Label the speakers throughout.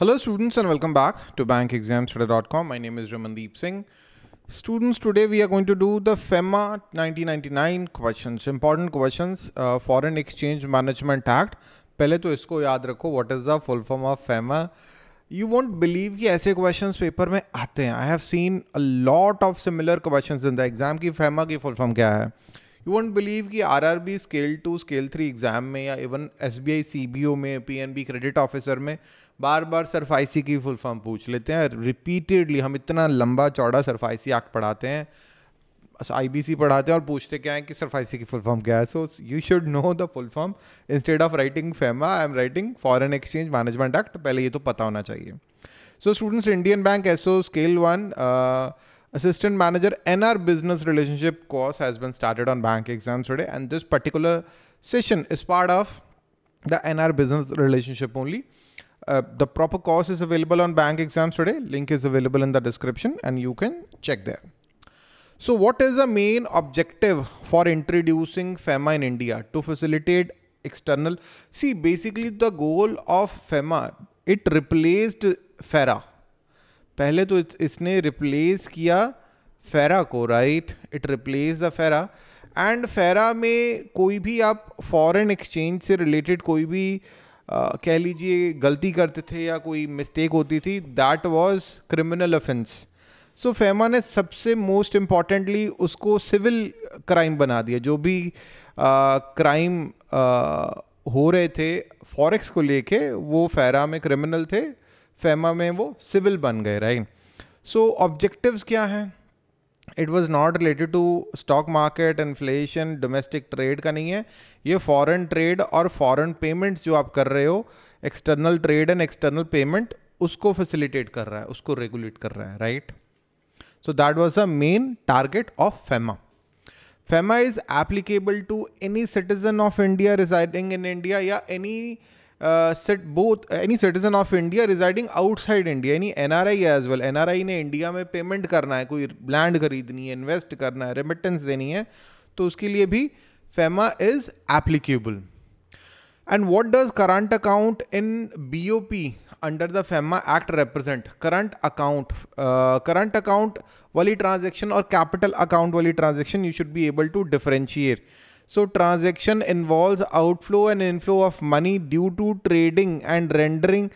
Speaker 1: Hello students and welcome back to bankexamstudy.com. My name is Ramandeep Singh. Students, today we are going to do the FEMA 1999 questions, important questions, uh, Foreign Exchange Management Act. पहले तो इसको याद रखो what is the full form of FEMA you won't believe कि ऐसे question paper में आते हैं I have seen a lot of similar question in the exam की फेमा की फुल फॉर्म क्या है यू वॉन्ट बिलीव कि R R B scale two scale three exam में या even S B I C B O में P N B credit officer में बार बार सरफाइसी की फुल फॉर्म पूछ लेते हैं रिपीटेडली हम इतना लंबा चौड़ा सरफाइसी एक्ट पढ़ाते हैं आई बी सी पढ़ाते हैं और पूछते क्या है कि सरफाइसी की फुल फॉर्म क्या है so you should know the full form instead of writing FEMA I am writing foreign exchange management act पहले ये तो पता होना चाहिए so students Indian bank SO scale one assistant N R business relationship course has been started on bank exam today and this particular session is part of the N R business relationship only Uh, the proper course is available on bank exams today. Link is available in the description and you can check there. So what is the main objective for introducing FEMA in India to facilitate external? See, basically the goal of FEMA, it replaced FERA. पहले तो इसने replace किया FERA को right? It replaced the FERA, and FERA में कोई भी आप foreign exchange से related कोई भी uh, कह लीजिए गलती करते थे या कोई मिस्टेक होती थी that was criminal offence so FEMA ने सबसे मोस्ट इम्पॉर्टेंटली उसको सिविल क्राइम बना दिया जो भी क्राइम हो रहे थे फॉरेक्स को लेके वो फेरा में क्रिमिनल थे फेमा में वो सिविल बन गए राइट सो ऑब्जेक्टिव्स क्या हैं it was not related to stock market inflation domestic trade का नहीं है ये फॉरन ट्रेड और फॉरन पेमेंट्स जो आप कर रहे हो external trade and external payment उसको फैसिलिटेट कर रहा है उसको रेगुलेट कर रहा है right so that was the main target of FEMA FEMA is applicable to any citizen of India residing in India या एनी सिट both any citizen of India residing outside India यानी N R I as well N R I ने India में payment करना है कोई land खरीदनी है इन्वेस्ट करना है रेमिटेंस देनी है तो उसके लिए भी FEMA is applicable and what does current account in B O P under the FEMA act represent current account current account वाली ट्रांजेक्शन और कैपिटल अकाउंट वाली transaction you should be able to differentiate so transaction involve outflow and inflow of money due to trading and rendering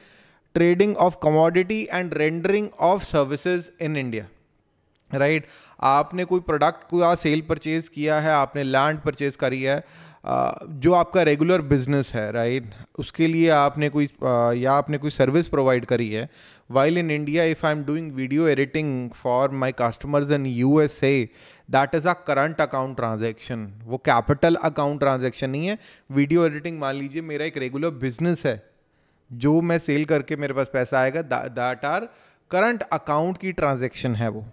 Speaker 1: trading of commodity and rendering of services in India right आपने कोई product का cell purchase किया है आपने land purchase करी है जो आपका रेगुलर बिजनेस है राइट उसके लिए आपने कोई या आपने कोई सर्विस प्रोवाइड करी है while in India if I am doing video editing for my customers in U S A that is a current account transaction वो कैपिटल अकाउंट ट्रांजेक्शन नहीं है वीडियो एडिटिंग मान लीजिए मेरा एक रेगुलर बिजनेस है जो मैं सेल करके मेरे पास पैसा आएगा दैट आर करंट अकाउंट की ट्रांजेक्शन है वो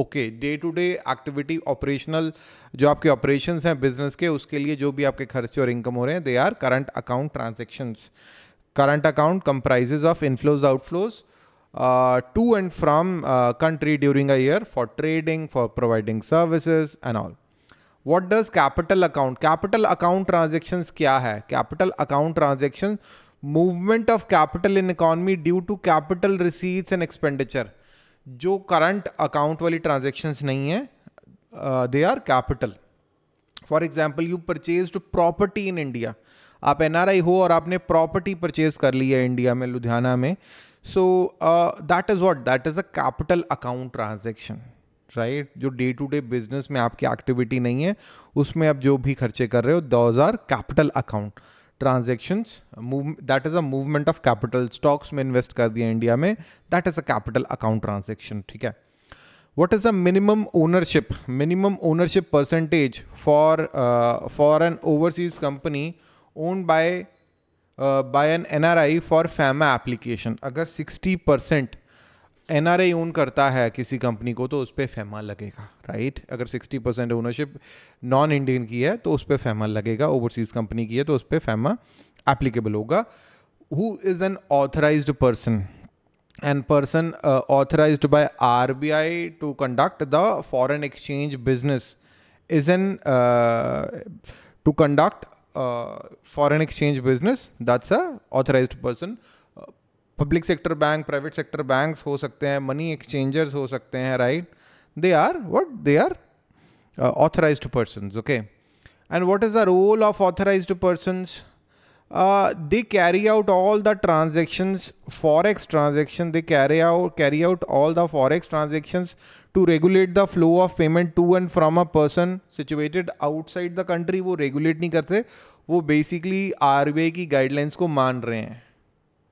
Speaker 1: okay day to day activity operational जो आपके ऑपरेशन हैं बिजनेस के उसके लिए जो भी आपके खर्चे और इनकम हो रहे हैं they are current account transactions current account comprises of inflows outflows to and from country during a year for trading for providing services and all what does capital account capital account transaction क्या है capital account transaction movement of capital in economy due to capital receipts and expenditure जो current account वाली transactions नहीं है they are capital for example you purchase property in India आप N हो और आपने प्रॉपर्टी परचेज कर ली है इंडिया में लुधियाना में so that is what that is a capital account transaction right जो डे टू डे बिजनेस में आपकी एक्टिविटी नहीं है उसमें आप जो भी खर्चे कर रहे हो दो are capital account transactions move that is a movement of capital stocks में इन्वेस्ट कर दिया इंडिया में that is a capital account transaction ठीक है what is a minimum ownership minimum ownership percentage for for an overseas company own by by an N R I for FEMA application अगर sixty percent N R own करता है किसी company को तो उस पर फेमा लगेगा राइट अगर sixty percent ownership non Indian की है तो उस पर फेमा लगेगा ओवरसीज कंपनी की है तो उस पर फेमा एप्लीकेबल होगा who is an authorise person an person authorise by R B I to conduct the foreign exchange business is an to conduct foreign exchange business that's a authorise person public sector bank private sector banks हो सकते हैं money exchangers हो सकते हैं right they are what they are authorise person okay and what is the role of authorise persons they carry out all the transactions forex transaction they carry out carry out all the forex transactions to regulate the flow of payment to and from a person situated outside the country वो regulate नहीं करते वो basically are की guidelines को मान रहे हैं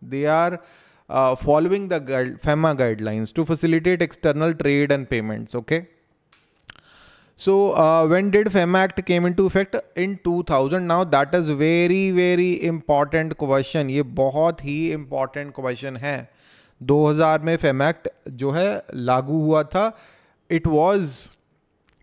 Speaker 1: They are uh, following the guide, FEMA guidelines to facilitate external trade and payments. Okay. So uh, when did FEMA Act came into effect? In 2000. Now that is very very important question. ये बहुत ही important question है. 2000 में FEMA Act जो है लागू हुआ था. It was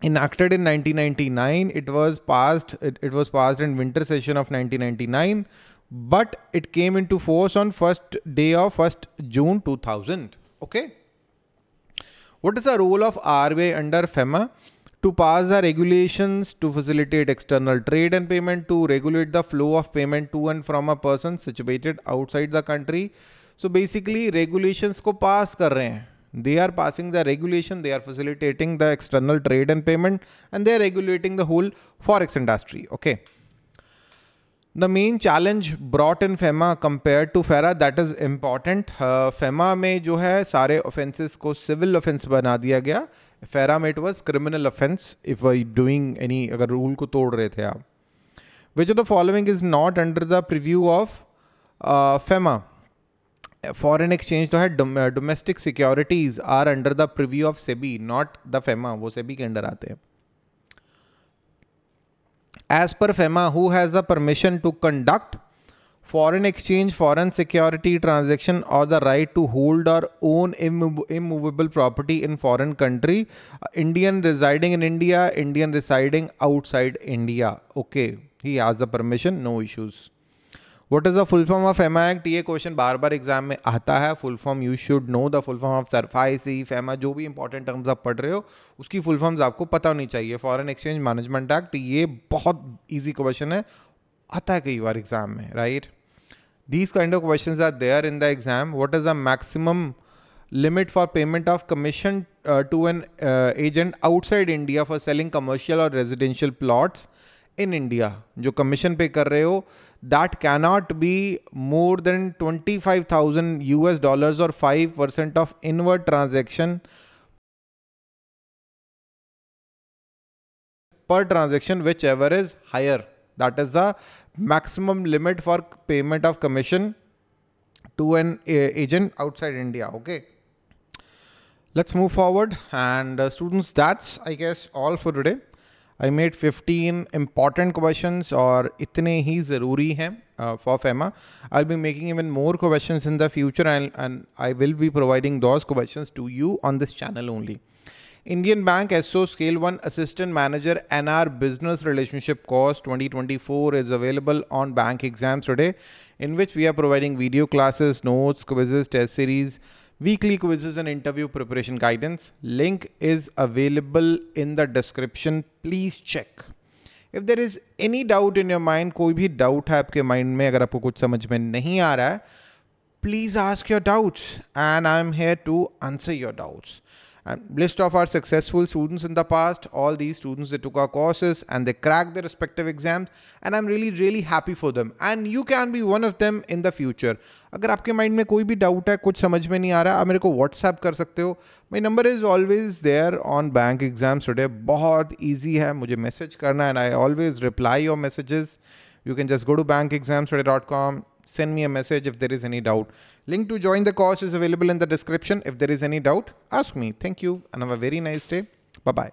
Speaker 1: enacted in 1999. It was passed. It, it was passed in winter session of 1999. but it came into force on first day of 1st June 2000. Okay. What is the role of RBI under FEMA? To pass the regulations to facilitate external trade and payment, to regulate the flow of payment to and from a person situated outside the country. So basically regulations ko pass कर they are passing the regulation they are facilitating the external trade and payment and they are regulating the whole forex industry okay the main challenge brought in FEMA compare to FERA that is important FEMA में जो है सारे offences को civil offence बना दिया गया FERA में it was criminal offence if I doing any अगर रूल को तोड़ रहे थे आप which the following is not under the preview of FEMA foreign exchange तो है domestic securities are under the preview of SEBI not the FEMA वो SEBI के अंडर आते हैं as per FEMA who has the permission to conduct foreign exchange, foreign security transaction or the right to hold or own immovable property in foreign country, uh, Indian residing in India, Indian residing outside India. Okay, he has the permission, no issues. What is the full form of act ये question बार बार exam में आता है full form you should know the full form of SARFAESI FEMA जो भी important terms आप पढ़ रहे हो उसकी फुल फॉर्म्स आपको पता होनी चाहिए फॉरेन एक्सचेंज मैनेजमेंट एक्ट ये बहुत ईजी क्वेश्चन है आता है कई बार एग्जाम में right these kind of question are there in the exam what is the maximum limit for payment of commission to an agent outside India for selling commercial और residential plots in India जो commission pay कर रहे हो that cannot be more than 25,000 US dollars or 5% of inward transaction per transaction whichever is higher. That is the maximum limit for payment of commission to an uh, agent outside India. Okay. Let's move forward and uh, students that's I guess all for today. I made 15 important questions और इतने ही ज़रूरी हैं for FEMA I be making even more question in the future and I will be providing those question to you on this channel only Indian Bank SO Scale 1 Assistant Manager NR Business Relationship Course 2024 is available on Bank Exams today, in which we are providing video classes, notes, quizzes, test series, weekly quizzes and interview preparation guidance. Link is available in the description. Please check. If there is any doubt in your mind कोई भी doubt है आपके mind में अगर आपको कुछ समझ में नहीं आ रहा है please ask your doubts and I am here to answer your doubts and list of our successful students in the past, all these students they took our courses and they cracked their respective exams and I'm really, really happy for them and you can be one of them in the future. If you have any doubt in your mind, you can understand me, WhatsApp kar My number is always there on bank exams today. It's easy hai mujhe message karna and I always reply your messages. You can just go to bankexams.com, send me a message if there is any doubt. Link to join the course is available in the description. If there is any doubt, ask me. Thank you and have a very nice day. Bye-bye.